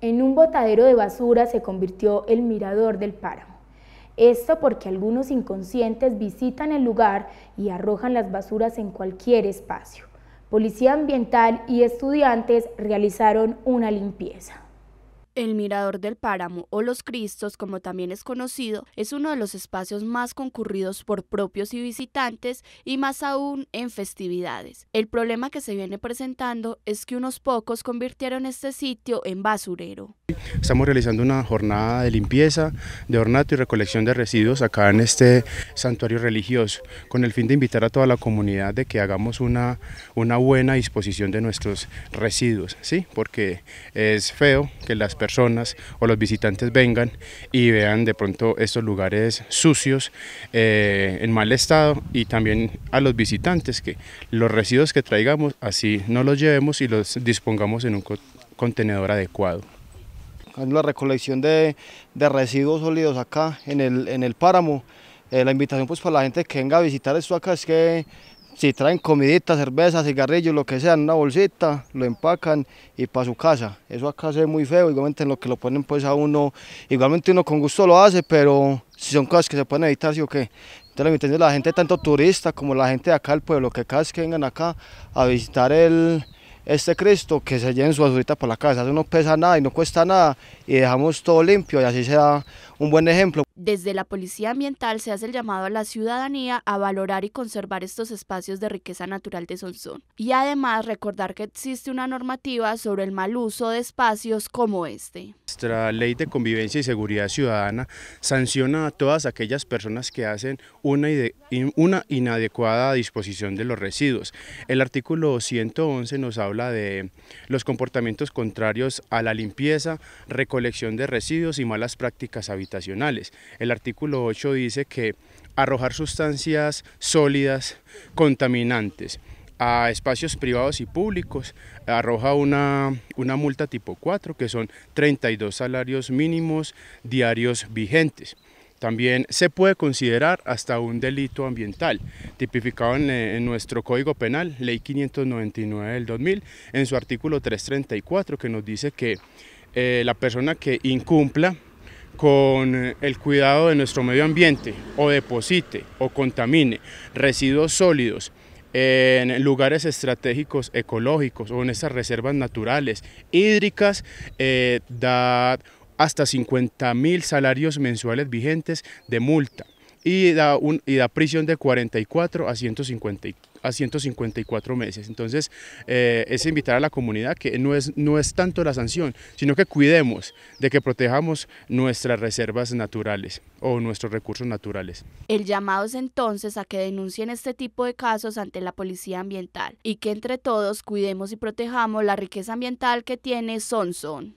En un botadero de basura se convirtió el mirador del páramo. Esto porque algunos inconscientes visitan el lugar y arrojan las basuras en cualquier espacio. Policía ambiental y estudiantes realizaron una limpieza. El Mirador del Páramo o Los Cristos, como también es conocido, es uno de los espacios más concurridos por propios y visitantes y más aún en festividades. El problema que se viene presentando es que unos pocos convirtieron este sitio en basurero. Estamos realizando una jornada de limpieza, de ornato y recolección de residuos acá en este santuario religioso, con el fin de invitar a toda la comunidad de que hagamos una, una buena disposición de nuestros residuos, ¿sí? porque es feo que las personas personas o los visitantes vengan y vean de pronto estos lugares sucios, eh, en mal estado y también a los visitantes que los residuos que traigamos así no los llevemos y los dispongamos en un contenedor adecuado la recolección de, de, residuos sólidos acá en el, en el páramo. Eh, la invitación pues para la gente que venga a visitar esto acá es que si traen comidita, cerveza, cigarrillos, lo que sea, en una bolsita, lo empacan y para su casa. Eso acá se ve muy feo, igualmente en lo que lo ponen pues a uno, igualmente uno con gusto lo hace, pero si son cosas que se pueden evitar, si o qué. Entonces, la la gente, tanto turista como la gente de acá del pueblo, que cada vez que vengan acá a visitar el, este Cristo, que se lleven su basurita por la casa. Eso no pesa nada y no cuesta nada y dejamos todo limpio y así sea un buen ejemplo. Desde la Policía Ambiental se hace el llamado a la ciudadanía a valorar y conservar estos espacios de riqueza natural de Sonsón y además recordar que existe una normativa sobre el mal uso de espacios como este. Nuestra ley de convivencia y seguridad ciudadana sanciona a todas aquellas personas que hacen una, una inadecuada disposición de los residuos. El artículo 111 nos habla de los comportamientos contrarios a la limpieza, recolección de residuos y malas prácticas habitacionales. El artículo 8 dice que arrojar sustancias sólidas contaminantes a espacios privados y públicos arroja una, una multa tipo 4 que son 32 salarios mínimos diarios vigentes. También se puede considerar hasta un delito ambiental, tipificado en, nuestro Código Penal, Ley 599 del 2000, en su artículo 334, que nos dice que eh, la persona que incumpla con eh, el cuidado de nuestro medio ambiente o deposite o contamine residuos sólidos en lugares estratégicos ecológicos o en esas reservas naturales hídricas eh, da hasta 50 mil salarios mensuales vigentes de multa y da, un, y da prisión de 44 a a 154 meses. Entonces, eh, es invitar a la comunidad que no es, no es tanto la sanción, sino que cuidemos de que protejamos nuestras reservas naturales o nuestros recursos naturales. El llamado es entonces a que denuncien este tipo de casos ante la policía ambiental y que entre todos cuidemos y protejamos la riqueza ambiental que tiene Sonson.